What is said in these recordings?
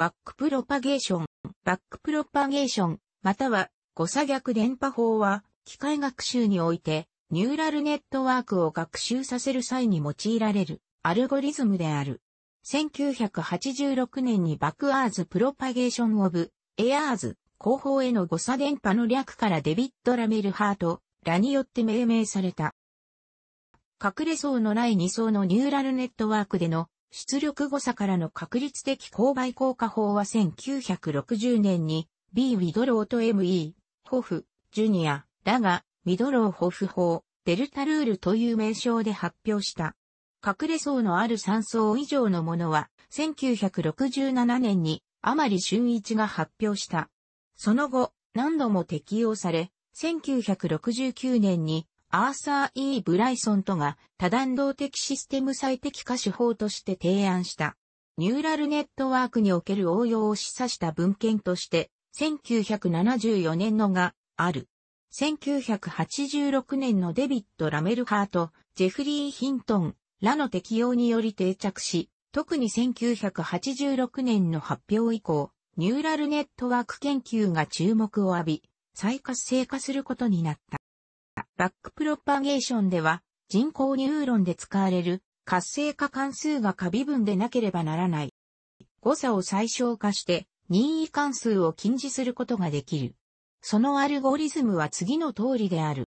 バックプロパゲーション、バックプロパゲーション、または誤差逆電波法は、機械学習において、ニューラルネットワークを学習させる際に用いられるアルゴリズムである。1986年にバックアーズプロパゲーションオブエアーズ後方への誤差電波の略からデビッド・ラメルハートらによって命名された。隠れ層のない2層のニューラルネットワークでの出力誤差からの確率的勾配効果法は1960年に B ウィドローと ME、ホフ、ジュニア、ラが、ミドローホフ法、デルタルールという名称で発表した。隠れ層のある3層以上のものは、1967年に、まり俊一が発表した。その後、何度も適用され、1969年に、アーサー・ E・ ブライソンとが多弾道的システム最適化手法として提案した。ニューラルネットワークにおける応用を示唆した文献として、1974年のがある。1986年のデビッド・ラメルハート、ジェフリー・ヒントンらの適用により定着し、特に1986年の発表以降、ニューラルネットワーク研究が注目を浴び、再活性化することになった。バックプロパゲーションでは、人工ニューロンで使われる活性化関数が過微分でなければならない。誤差を最小化して任意関数を禁止することができる。そのアルゴリズムは次の通りである。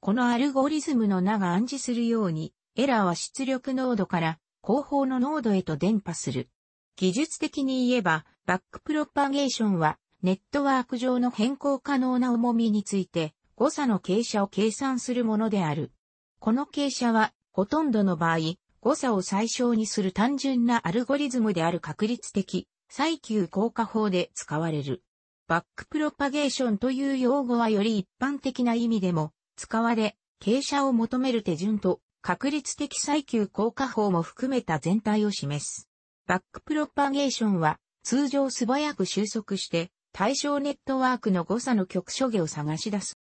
このアルゴリズムの名が暗示するように、エラーは出力ノードから後方のノードへと伝播する。技術的に言えば、バックプロパゲーションは、ネットワーク上の変更可能な重みについて、誤差の傾斜を計算するものである。この傾斜は、ほとんどの場合、誤差を最小にする単純なアルゴリズムである確率的、最級効果法で使われる。バックプロパゲーションという用語はより一般的な意味でも使われ、傾斜を求める手順と確率的最級効果法も含めた全体を示す。バックプロパゲーションは通常素早く収束して対象ネットワークの誤差の局所下を探し出す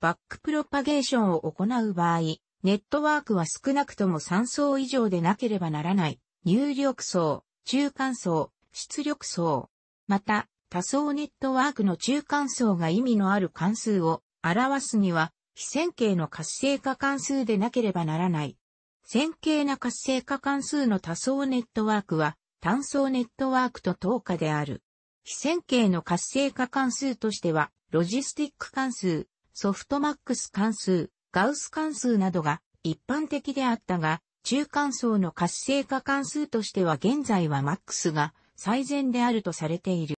バックプロパゲーションを行う場合、ネットワークは少なくとも3層以上でなければならない。入力層、中間層、出力層。また、多層ネットワークの中間層が意味のある関数を表すには、非線形の活性化関数でなければならない。線形な活性化関数の多層ネットワークは、単層ネットワークと等価である。非線形の活性化関数としては、ロジスティック関数、ソフトマックス関数、ガウス関数などが一般的であったが、中間層の活性化関数としては現在はマックスが最善であるとされている。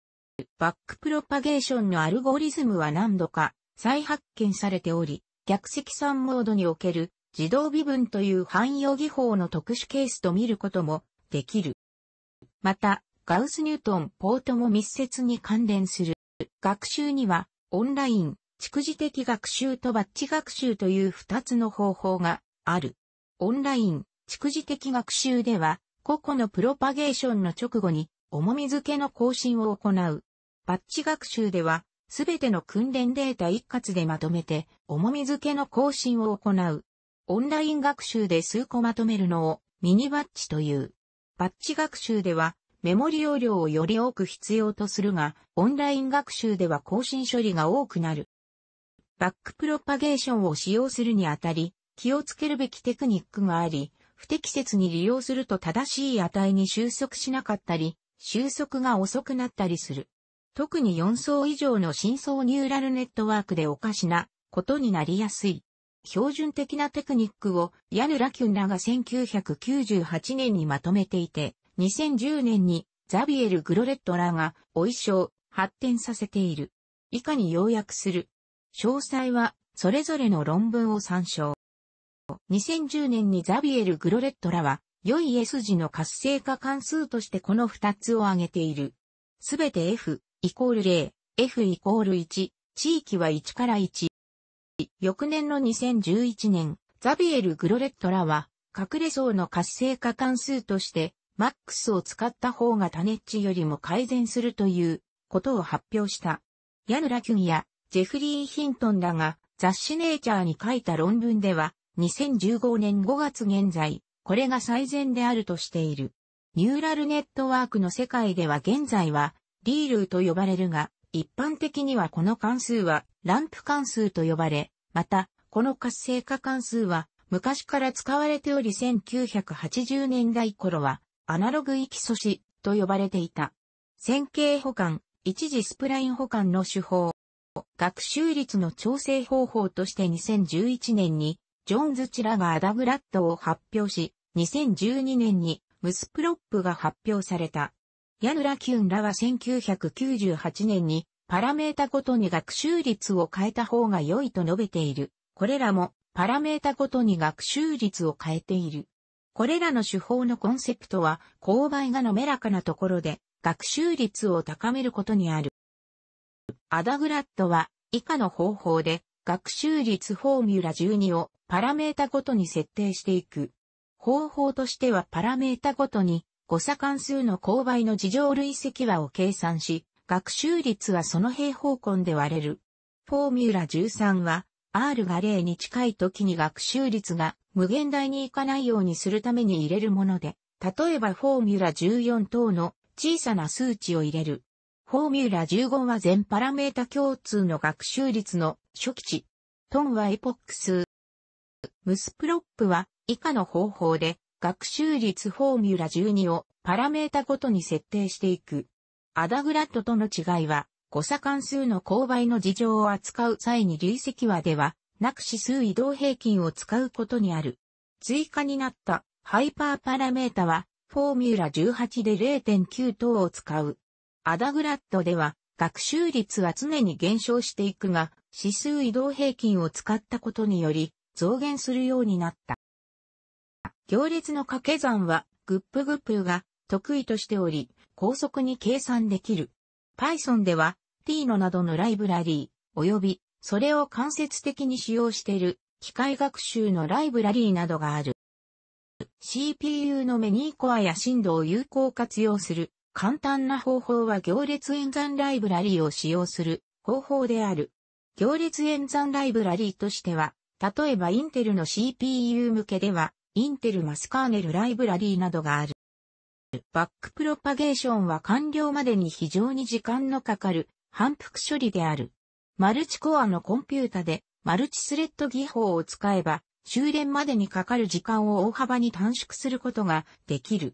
バックプロパゲーションのアルゴリズムは何度か再発見されており、逆積算モードにおける自動微分という汎用技法の特殊ケースと見ることもできる。また、ガウス・ニュートン・ポートも密接に関連する。学習には、オンライン、蓄次的学習とバッチ学習という二つの方法がある。オンライン、蓄次的学習では、個々のプロパゲーションの直後に、重み付けの更新を行う。バッチ学習では、すべての訓練データ一括でまとめて、重み付けの更新を行う。オンライン学習で数個まとめるのを、ミニバッチという。バッチ学習では、メモリ容量をより多く必要とするが、オンライン学習では更新処理が多くなる。バックプロパゲーションを使用するにあたり、気をつけるべきテクニックがあり、不適切に利用すると正しい値に収束しなかったり、収束が遅くなったりする。特に4層以上の深層ニューラルネットワークでおかしなことになりやすい。標準的なテクニックをヤヌ・ラキュンらが1998年にまとめていて、2010年にザビエル・グロレットらがお衣装発展させている。以下に要約する。詳細は、それぞれの論文を参照。2010年にザビエル・グロレットらは、良い S 字の活性化関数としてこの2つを挙げている。すべて F イコール0、F イコール1、地域は1から1。翌年の2011年、ザビエル・グロレットらは、隠れ層の活性化関数として、マックスを使った方がタネッチよりも改善するということを発表した。ヤヌラキュンやジェフリー・ヒントンらが雑誌ネイチャーに書いた論文では、2015年5月現在、これが最善であるとしている。ニューラルネットワークの世界では現在は、リールーと呼ばれるが、一般的にはこの関数は、ランプ関数と呼ばれ、また、この活性化関数は、昔から使われており1980年代頃は、アナログ域素子と呼ばれていた。線形保管、一時スプライン保管の手法、学習率の調整方法として2011年に、ジョーンズチラがアダグラッドを発表し、2012年にムスプロップが発表された。ヤヌラキュンらは1998年にパラメータごとに学習率を変えた方が良いと述べている。これらもパラメータごとに学習率を変えている。これらの手法のコンセプトは、勾配が滑らかなところで学習率を高めることにある。アダグラッドは以下の方法で学習率フォーミュラ12をパラメータごとに設定していく。方法としてはパラメータごとに誤差関数の勾配の事情累積和を計算し、学習率はその平方根で割れる。フォーミュラ13は R が0に近い時に学習率が無限大にいかないようにするために入れるもので、例えばフォーミュラ14等の小さな数値を入れる。フォーミュラ15は全パラメータ共通の学習率の初期値。トンはエポック数。ムスプロップは以下の方法で学習率フォーミュラ12をパラメータごとに設定していく。アダグラッドとの違いは誤差関数の勾配の事情を扱う際に累積和ではなく指数移動平均を使うことにある。追加になったハイパーパラメータはフォーミュラ18で0.9等を使う。アダグラッドでは、学習率は常に減少していくが、指数移動平均を使ったことにより、増減するようになった。行列の掛け算は、グップグップが得意としており、高速に計算できる。Python では、t のなどのライブラリー、及び、それを間接的に使用している、機械学習のライブラリーなどがある。CPU のメニーコアや振動を有効活用する簡単な方法は行列演算ライブラリーを使用する方法である。行列演算ライブラリーとしては、例えばインテルの CPU 向けでは、インテルマスカーネルライブラリーなどがある。バックプロパゲーションは完了までに非常に時間のかかる反復処理である。マルチコアのコンピュータでマルチスレッド技法を使えば終電までにかかる時間を大幅に短縮することができる。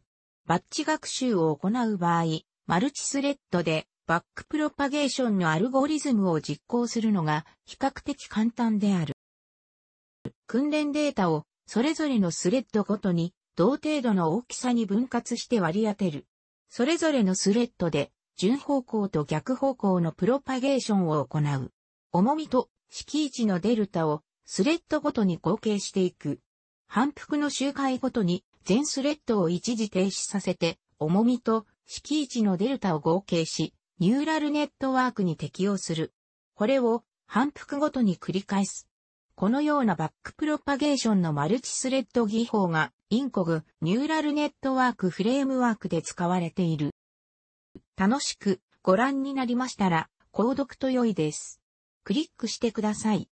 バッチ学習を行う場合、マルチスレッドでバックプロパゲーションのアルゴリズムを実行するのが比較的簡単である。訓練データをそれぞれのスレッドごとに同程度の大きさに分割して割り当てる。それぞれのスレッドで順方向と逆方向のプロパゲーションを行う。重みと位置のデルタをスレッドごとに合計していく。反復の周回ごとに全スレッドを一時停止させて、重みと敷地のデルタを合計し、ニューラルネットワークに適用する。これを反復ごとに繰り返す。このようなバックプロパゲーションのマルチスレッド技法が、インコグニューラルネットワークフレームワークで使われている。楽しくご覧になりましたら、購読と良いです。クリックしてください。